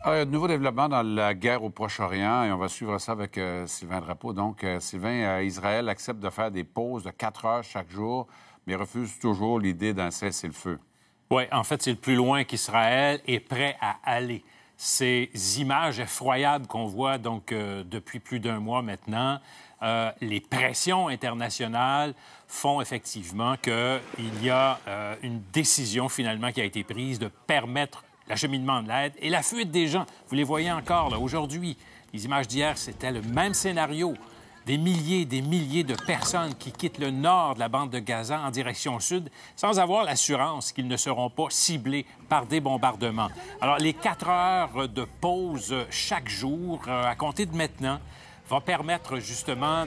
Ah, de nouveaux développements dans la guerre au Proche-Orient et on va suivre ça avec euh, Sylvain Drapeau. Donc, euh, Sylvain, euh, Israël accepte de faire des pauses de quatre heures chaque jour, mais refuse toujours l'idée d'un cessez-le-feu. Oui, en fait, c'est le plus loin qu'Israël est prêt à aller. Ces images effroyables qu'on voit donc depuis plus d'un mois maintenant, les pressions internationales font effectivement qu'il y a une décision finalement qui a été prise de permettre l'acheminement de l'aide et la fuite des gens. Vous les voyez encore là aujourd'hui. Les images d'hier, c'était le même scénario. Des milliers et des milliers de personnes qui quittent le nord de la bande de Gaza en direction sud sans avoir l'assurance qu'ils ne seront pas ciblés par des bombardements. Alors, les quatre heures de pause chaque jour, euh, à compter de maintenant, va permettre justement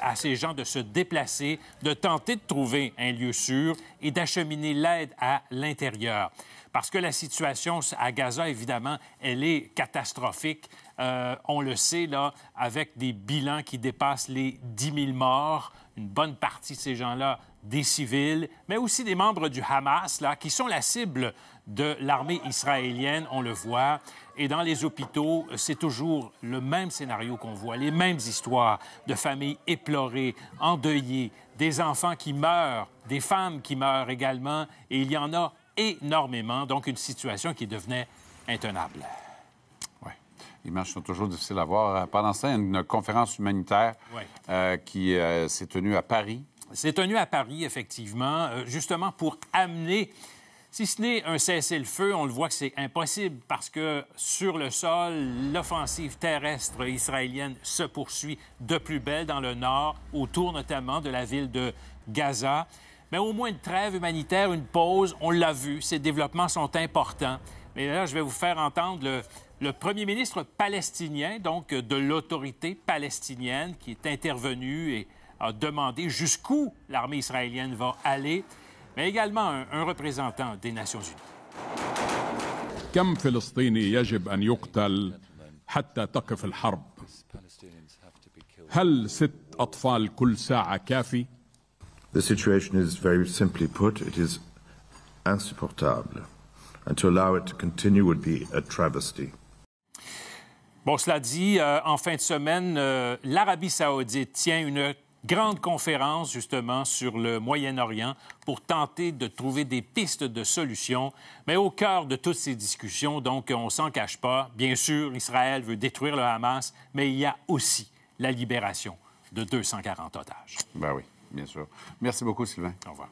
à ces gens de se déplacer, de tenter de trouver un lieu sûr et d'acheminer l'aide à l'intérieur. Parce que la situation à Gaza, évidemment, elle est catastrophique euh, on le sait, là, avec des bilans qui dépassent les 10 000 morts, une bonne partie de ces gens-là, des civils, mais aussi des membres du Hamas, là, qui sont la cible de l'armée israélienne, on le voit. Et dans les hôpitaux, c'est toujours le même scénario qu'on voit, les mêmes histoires de familles éplorées, endeuillées, des enfants qui meurent, des femmes qui meurent également, et il y en a énormément, donc une situation qui devenait intenable. Les images sont toujours difficiles à voir. Euh, pendant ça, une conférence humanitaire euh, qui euh, s'est tenue à Paris. C'est tenue à Paris, effectivement, justement pour amener si ce n'est un cessez-le-feu, on le voit que c'est impossible parce que sur le sol, l'offensive terrestre israélienne se poursuit de plus belle dans le nord, autour notamment de la ville de Gaza. Mais au moins une trêve humanitaire, une pause, on l'a vu, ces développements sont importants. Et là, je vais vous faire entendre le, premier ministre palestinien, donc de l'autorité palestinienne, qui est intervenu et a demandé jusqu'où l'armée israélienne va aller, mais également un, représentant des Nations Unies. The situation is very simply put, it insupportable continue Bon, cela dit, euh, en fin de semaine, euh, l'Arabie saoudite tient une grande conférence justement sur le Moyen-Orient pour tenter de trouver des pistes de solutions. Mais au cœur de toutes ces discussions, donc, on s'en cache pas. Bien sûr, Israël veut détruire le Hamas, mais il y a aussi la libération de 240 otages. Bah oui, bien sûr. Merci beaucoup, Sylvain. Au revoir.